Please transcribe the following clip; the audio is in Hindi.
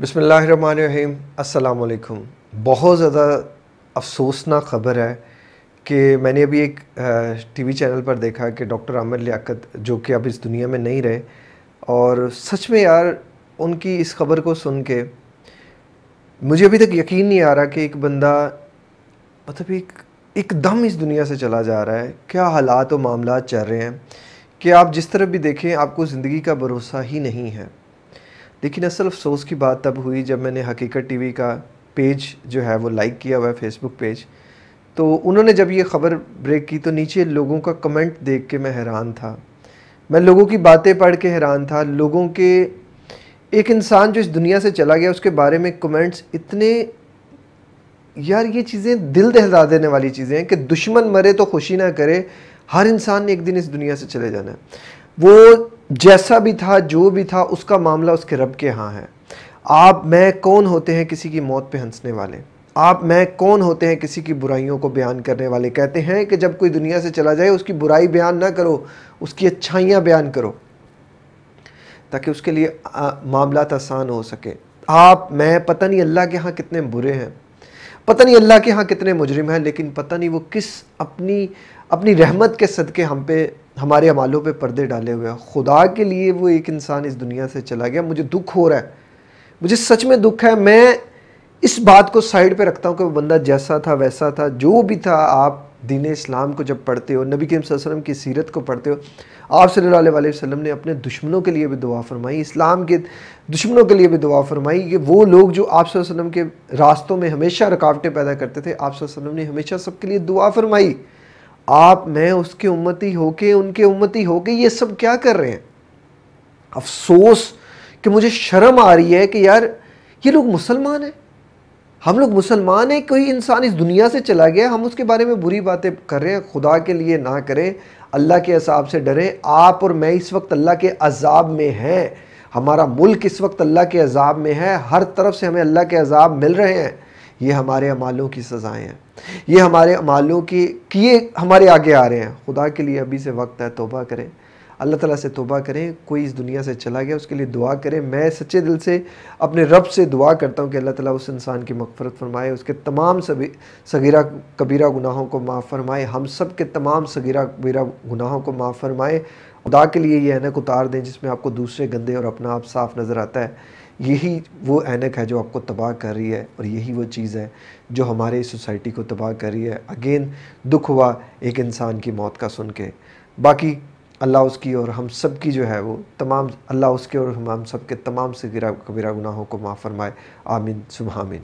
बसमीम अल्लाम बहुत ज़्यादा अफसोसनाक ख़बर है कि मैंने अभी एक टीवी चैनल पर देखा कि डॉक्टर आमिर लियाकत जो कि अब इस दुनिया में नहीं रहे और सच में यार उनकी इस ख़बर को सुन के मुझे अभी तक यकीन नहीं आ रहा कि एक बंदा मतलब एक एकदम इस दुनिया से चला जा रहा है क्या हालात और मामला चल रहे हैं कि आप जिस तरफ भी देखें आपको ज़िंदगी का भरोसा ही नहीं है लेकिन असल अफसोस की बात तब हुई जब मैंने हकीकत टीवी का पेज जो है वो लाइक किया हुआ है फेसबुक पेज तो उन्होंने जब ये ख़बर ब्रेक की तो नीचे लोगों का कमेंट देख के मैं हैरान था मैं लोगों की बातें पढ़ के हैरान था लोगों के एक इंसान जो इस दुनिया से चला गया उसके बारे में कमेंट्स इतने यार ये चीज़ें दिल दहला देने वाली चीज़ें हैं कि दुश्मन मरे तो खुशी ना करे हर इंसान ने एक दिन इस दुनिया से चले जाना है वो जैसा भी था जो भी था उसका मामला उसके रब के यहाँ है आप मैं कौन होते हैं किसी की मौत पे हंसने वाले आप मैं कौन होते हैं किसी की बुराइयों को बयान करने वाले कहते हैं कि जब कोई दुनिया से चला जाए उसकी बुराई बयान ना करो उसकी अच्छाइयाँ बयान करो ताकि उसके लिए मामला आसान हो सके आप मैं पता नहीं अल्लाह के यहाँ कितने बुरे हैं पता नहीं अल्लाह के यहाँ कितने मुजरिम हैं लेकिन पता नहीं वो किस अपनी अपनी रहमत के सदक़े हम पे हमारे अमालों पे पर्दे डाले हुए हैं खुदा के लिए वो एक इंसान इस दुनिया से चला गया मुझे दुख हो रहा है मुझे सच में दुख है मैं इस बात को साइड पे रखता हूँ कि वो बंदा जैसा था वैसा था जो भी था आप दीन इस्लाम को जब पढ़ते हो नबी करीम वसल्लम की सीरत को पढ़ते हो आप सल्लल्लाहु अलैहि वसल्लम ने अपने दुश्मनों के लिए भी दुआ फरमाई इस्लाम के दुश्मनों के लिए भी दुआ फरमाई कि वो लोग जो आप वसल्लम के रास्तों में हमेशा रुकावटें पैदा करते थे आप वसल्लम ने हमेशा सबके लिए दुआ फरमाई आप मैं उसके उम्मती होके उनके उम्मती होके ये सब क्या कर रहे हैं अफसोस कि मुझे शर्म आ रही है कि यार ये लोग मुसलमान हैं हम लोग मुसलमान हैं कोई इंसान इस दुनिया से चला गया हम उसके बारे में बुरी बातें कर रहे हैं खुदा के लिए ना करें अल्लाह के असाब से डरें आप और मैं इस वक्त अल्लाह के अजाब में हैं हमारा मुल्क इस वक्त अल्लाह के अजाब में है हर तरफ से हमें अल्लाह के अजाब मिल रहे हैं ये हमारे अमालों की सज़ाएँ हैं ये हमारे अमालों की किए हमारे आगे आ रहे हैं खुदा के लिए अभी से वक्त है तोबा करें अल्लाह ताला से तोबा करें कोई इस दुनिया से चला गया उसके लिए दुआ करें मैं सच्चे दिल से अपने रब से दुआ करता हूँ कि अल्लाह ताला उस इंसान की मगफरत फरमाए उसके तमाम सभी सगीरा कबीरा गुनाहों को माफ़ फरमाए हम सब के तमाम सगीरा कबीरा गुनाहों को माफ़ फरमाए खुदा के लिए ये ऐनक उतार दें जिसमें आपको दूसरे गंदे और अपना आप साफ नज़र आता है यही वो ऐनक है जो आपको तबाह कर रही है और यही वो चीज़ है जो हमारे सोसाइटी को तबाह कर रही है अगेन दुख हुआ एक इंसान की मौत का सुन के बाकी अल्लाह उसकी और हम सब की जो है वो तमाम अल्लाह उसके और हम सब के तमाम से गिरा कबीरा गुनाहों को माफ़ फरमाए आमिन सुबह आमिन